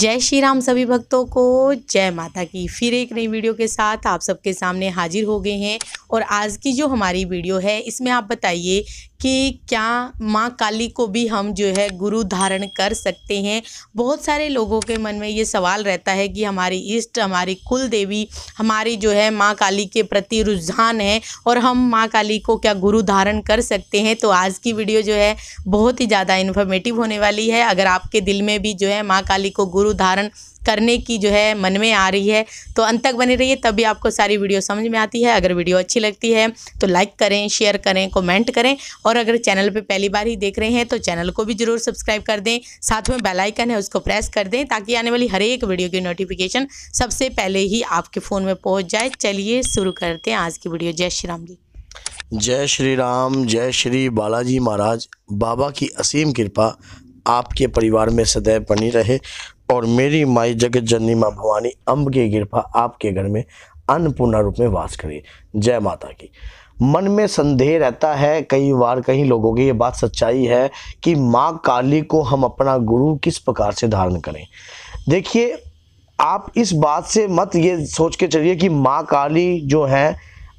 जय श्री राम सभी भक्तों को जय माता की फिर एक नई वीडियो के साथ आप सबके सामने हाजिर हो गए हैं और आज की जो हमारी वीडियो है इसमें आप बताइए कि क्या माँ काली को भी हम जो है गुरु धारण कर सकते हैं बहुत सारे लोगों के मन में ये सवाल रहता है कि हमारी इष्ट हमारी कुल देवी हमारी जो है माँ काली के प्रति रुझान है और हम माँ काली को क्या गुरु धारण कर सकते हैं तो आज की वीडियो जो है बहुत ही ज़्यादा इन्फॉर्मेटिव होने वाली है अगर आपके दिल में भी जो है माँ काली को गुरु गुरु धारण करने की जो है मन में आ रही है तो अंत तक बने रहिए तभी आपको सारी वीडियो समझ में आती है अगर वीडियो अच्छी लगती है तो लाइक करें शेयर करें कमेंट करें और अगर चैनल पे पहली बार ही देख रहे हैं तो चैनल को भी जरूर सब्सक्राइब कर दें साथ में बेल आइकन है उसको प्रेस कर दें ताकि आने वाली हर एक वीडियो की नोटिफिकेशन सबसे पहले ही आपके फ़ोन में पहुँच जाए चलिए शुरू करते हैं आज की वीडियो जय श्री राम जी जय श्री राम जय श्री बालाजी महाराज बाबा की असीम कृपा आपके परिवार में सदैव बनी रहे और मेरी माई जगत जननी माँ भवानी अम्ब की कृपा आपके घर में अन्नपूर्णा रूप में वास करिए जय माता की मन में संदेह रहता है कई बार कई लोगों की ये बात सच्चाई है कि माँ काली को हम अपना गुरु किस प्रकार से धारण करें देखिए आप इस बात से मत ये सोच के चलिए कि माँ काली जो है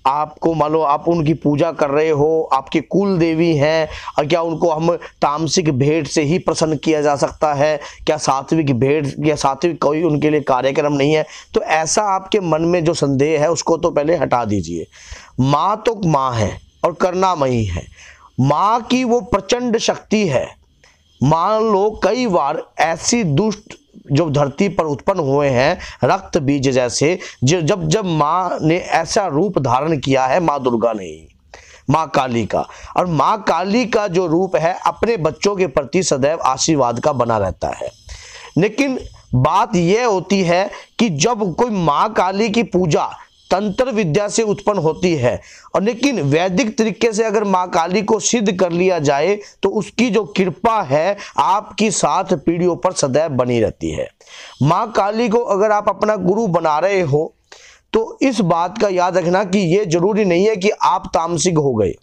आपको मान लो आप उनकी पूजा कर रहे हो आपके कुल देवी हैं और क्या उनको हम तामसिक भेंट से ही प्रसन्न किया जा सकता है क्या सात्विक भेंट या सात्विक कोई उनके लिए कार्यक्रम नहीं है तो ऐसा आपके मन में जो संदेह है उसको तो पहले हटा दीजिए माँ तो माँ है और करनामयी है माँ की वो प्रचंड शक्ति है मान लो कई बार ऐसी दुष्ट जो धरती पर उत्पन्न हुए हैं रक्त बीज जैसे जब जब माँ ने ऐसा रूप धारण किया है माँ दुर्गा ने माँ काली का और माँ काली का जो रूप है अपने बच्चों के प्रति सदैव आशीर्वाद का बना रहता है लेकिन बात यह होती है कि जब कोई माँ काली की पूजा तंत्र विद्या से उत्पन्न होती है और लेकिन वैदिक तरीके से अगर माँ काली को सिद्ध कर लिया जाए तो उसकी जो कृपा है आपकी सात पीढ़ियों पर सदैव बनी रहती है माँ काली को अगर आप अपना गुरु बना रहे हो तो इस बात का याद रखना कि ये जरूरी नहीं है कि आप तामसिक हो गए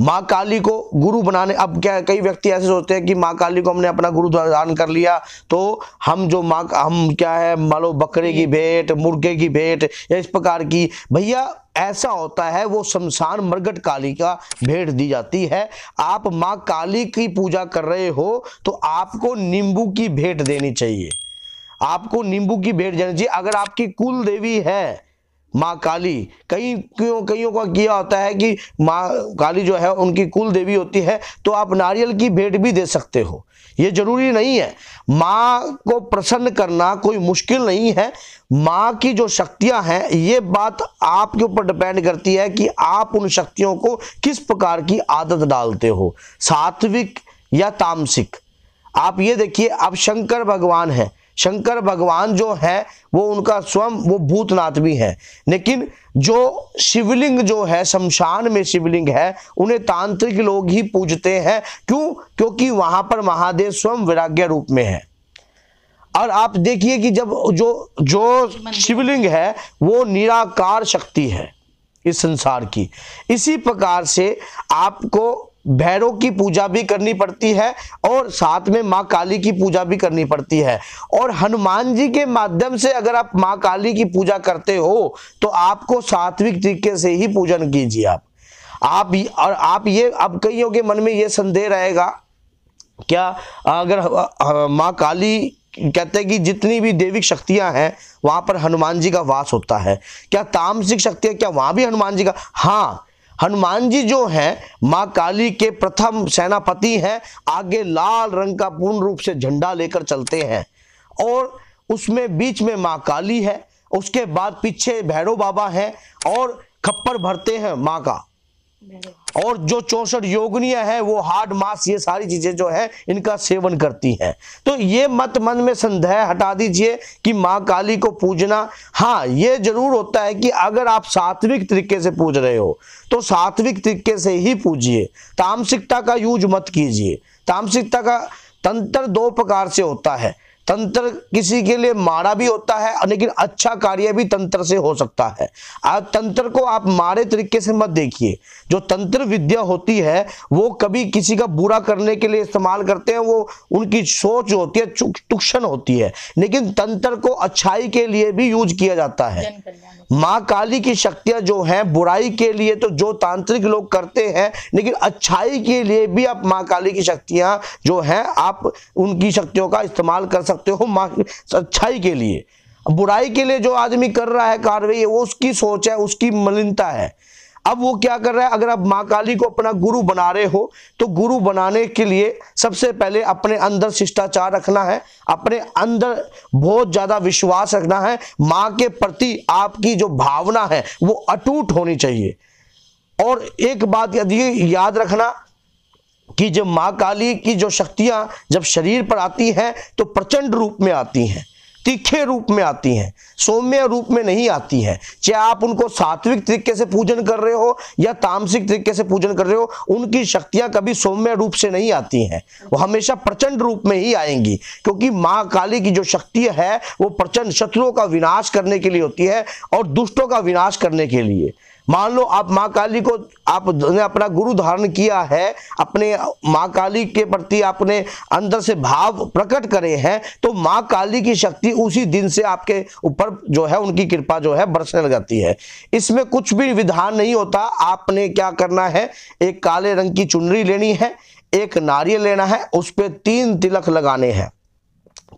माँ काली को गुरु बनाने अब क्या कई व्यक्ति ऐसे सोचते हैं कि माँ काली को हमने अपना गुरु दान कर लिया तो हम जो माँ हम क्या है मान लो बकरे की भेंट मुर्गे की भेंट या इस प्रकार की भैया ऐसा होता है वो शमशान मरगट काली का भेंट दी जाती है आप माँ काली की पूजा कर रहे हो तो आपको नींबू की भेंट देनी चाहिए आपको नींबू की भेंट देनी चाहिए अगर आपकी कुल देवी है माँ काली कई क्यों कईयों का किया होता है कि माँ काली जो है उनकी कुल देवी होती है तो आप नारियल की भेंट भी दे सकते हो ये जरूरी नहीं है माँ को प्रसन्न करना कोई मुश्किल नहीं है माँ की जो शक्तियाँ हैं ये बात आपके ऊपर डिपेंड करती है कि आप उन शक्तियों को किस प्रकार की आदत डालते हो सात्विक या तामसिक आप ये देखिए आप शंकर भगवान हैं शंकर भगवान जो है वो उनका स्वयं वो भूतनाथ भी है लेकिन जो शिवलिंग जो है शमशान में शिवलिंग है उन्हें तांत्रिक लोग ही पूजते हैं क्यों क्योंकि वहां पर महादेव स्वयं विराग्य रूप में है और आप देखिए कि जब जो जो शिवलिंग है वो निराकार शक्ति है इस संसार की इसी प्रकार से आपको भैरव की पूजा भी करनी पड़ती है और साथ में माँ काली की पूजा भी करनी पड़ती है और हनुमान जी के माध्यम से अगर आप माँ काली की पूजा करते हो तो आपको सात्विक तरीके से ही पूजन कीजिए आप आप और आप ये अब कईयों के मन में ये संदेह रहेगा क्या अगर माँ काली कहते हैं कि जितनी भी देविक शक्तियां हैं वहां पर हनुमान जी का वास होता है क्या तामसिक शक्तियां क्या वहां भी हनुमान जी का हाँ हनुमान जी जो हैं माँ काली के प्रथम सेनापति हैं आगे लाल रंग का पूर्ण रूप से झंडा लेकर चलते हैं और उसमें बीच में माँ काली है उसके बाद पीछे भैरव बाबा है और खप्पर भरते हैं माँ का और जो चौसठ योगनिया है वो हार्ड मास ये सारी चीजें जो है इनका सेवन करती हैं तो ये मत मन में संदेह हटा दीजिए कि माँ काली को पूजना हाँ ये जरूर होता है कि अगर आप सात्विक तरीके से पूज रहे हो तो सात्विक तरीके से ही पूजिए तामसिकता का यूज मत कीजिए तामसिकता का तंत्र दो प्रकार से होता है तंत्र किसी के लिए मारा भी होता है लेकिन अच्छा कार्य भी तंत्र से हो सकता है आप तंत्र को आप मारे तरीके से मत देखिए जो तंत्र विद्या होती है वो कभी किसी का बुरा करने के लिए इस्तेमाल करते हैं वो उनकी सोच होती है तुक्षण होती है लेकिन तंत्र को अच्छाई के लिए भी यूज किया जाता है माँ काली की शक्तियां जो हैं बुराई के लिए तो जो तांत्रिक लोग करते हैं लेकिन अच्छाई के लिए भी आप माँ काली की शक्तियां जो हैं आप उनकी शक्तियों का इस्तेमाल कर सकते हो माँ अच्छाई के लिए बुराई के लिए जो आदमी कर रहा है कार्रवाई वो उसकी सोच है उसकी मलिनता है अब वो क्या कर रहा है अगर आप माँ काली को अपना गुरु बना रहे हो तो गुरु बनाने के लिए सबसे पहले अपने अंदर शिष्टाचार रखना है अपने अंदर बहुत ज़्यादा विश्वास रखना है माँ के प्रति आपकी जो भावना है वो अटूट होनी चाहिए और एक बात यदि याद रखना कि जब माँ काली की जो शक्तियाँ जब शरीर पर आती हैं तो प्रचंड रूप में आती हैं तीखे रूप में आती हैं सौम्य रूप में नहीं आती हैं चाहे आप उनको सात्विक तरीके से पूजन कर रहे हो या तामसिक तरीके से पूजन कर रहे हो उनकी शक्तियां कभी सौम्य रूप से नहीं आती हैं वो हमेशा प्रचंड रूप में ही आएंगी क्योंकि माँ काली की जो शक्ति है वो प्रचंड शत्रुओं का विनाश करने के लिए होती है और दुष्टों का विनाश करने के लिए मान लो आप माँ काली को आपने अपना गुरु धारण किया है अपने माँ काली के प्रति आपने अंदर से भाव प्रकट करे हैं तो माँ काली की शक्ति उसी दिन से आपके ऊपर जो है उनकी कृपा जो है बरसने लगाती है इसमें कुछ भी विधान नहीं होता आपने क्या करना है एक काले रंग की चुनरी लेनी है एक नारियल लेना है उस पर तीन तिलक लगाने हैं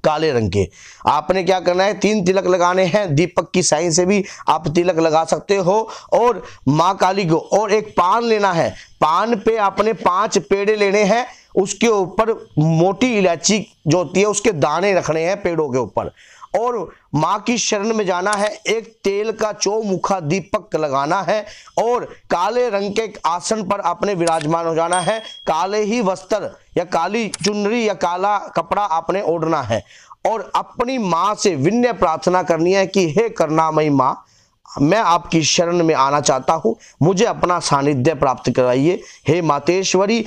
काले रंग के आपने क्या करना है तीन तिलक लगाने हैं दीपक की साइन से भी आप तिलक लगा सकते हो और माँ काली को और एक पान लेना है पान पे आपने पांच पेड़े लेने हैं उसके ऊपर मोटी इलायची जो होती है उसके दाने रखने हैं पेड़ों के ऊपर और माँ की शरण में जाना है एक तेल का चौमुखा दीपक लगाना है और काले रंग के आसन पर अपने विराजमान हो जाना है काले ही वस्त्र या काली चुनरी या काला कपड़ा आपने ओढ़ना है और अपनी माँ से विनय प्रार्थना करनी है कि हे मई माँ मैं आपकी शरण में आना चाहता हूँ मुझे अपना सानिध्य प्राप्त कराइए हे मातेश्वरी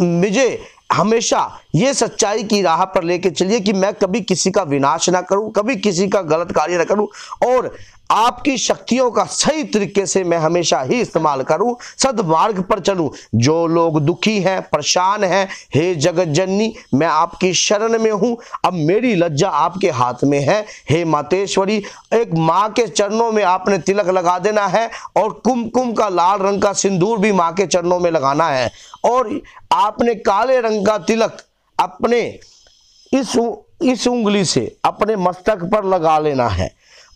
मुझे हमेशा ये सच्चाई की राह पर लेके चलिए कि मैं कभी किसी का विनाश ना करूं कभी किसी का गलत कार्य ना करूं और आपकी शक्तियों का सही तरीके से मैं हमेशा ही इस्तेमाल करूं सदमार्ग पर चलूं जो लोग दुखी हैं परेशान हैं हे जगत जननी मैं आपकी शरण में हूं अब मेरी लज्जा आपके हाथ में है हे मातेश्वरी एक माँ के चरणों में आपने तिलक लगा देना है और कुमकुम का लाल रंग का सिंदूर भी माँ के चरणों में लगाना है और आपने काले रंग का तिलक अपने इस इस उंगली से अपने मस्तक पर लगा लेना है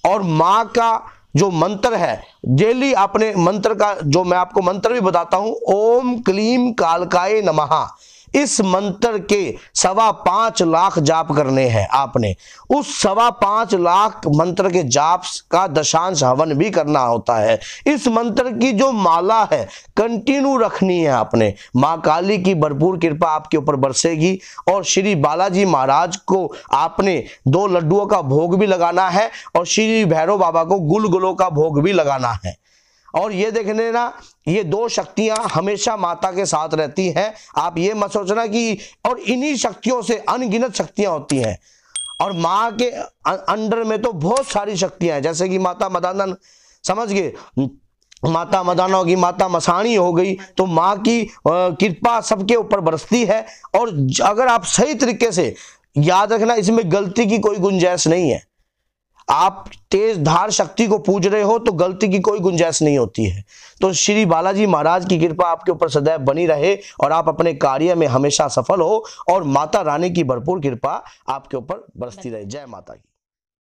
और माँ का जो मंत्र है डेली अपने मंत्र का जो मैं आपको मंत्र भी बताता हूं ओम क्लीम कालकाय नमः इस मंत्र के सवा पांच लाख जाप करने हैं आपने उस सवा पांच लाख मंत्र के जाप का दशांश हवन भी करना होता है इस मंत्र की जो माला है कंटिन्यू रखनी है आपने माँ काली की भरपूर कृपा आपके ऊपर बरसेगी और श्री बालाजी महाराज को आपने दो लड्डुओं का भोग भी लगाना है और श्री भैरव बाबा को गुलगुलों का भोग भी लगाना है और ये देख लेना ये दो शक्तियां हमेशा माता के साथ रहती हैं आप ये मत सोचना कि और इन्हीं शक्तियों से अनगिनत शक्तियां होती हैं और माँ के अंडर में तो बहुत सारी शक्तियां हैं जैसे कि माता मदानन समझ गए माता मदाना होगी माता मसाणी हो गई तो माँ की कृपा सबके ऊपर बरसती है और अगर आप सही तरीके से याद रखना इसमें गलती की कोई गुंजाइश नहीं है आप तेज धार शक्ति को पूज रहे हो तो गलती की कोई गुंजाइश नहीं होती है तो श्री बालाजी महाराज की कृपा आपके ऊपर सदैव बनी रहे और आप अपने कार्य में हमेशा सफल हो और माता रानी की भरपूर कृपा आपके ऊपर बरसती रहे जय माता की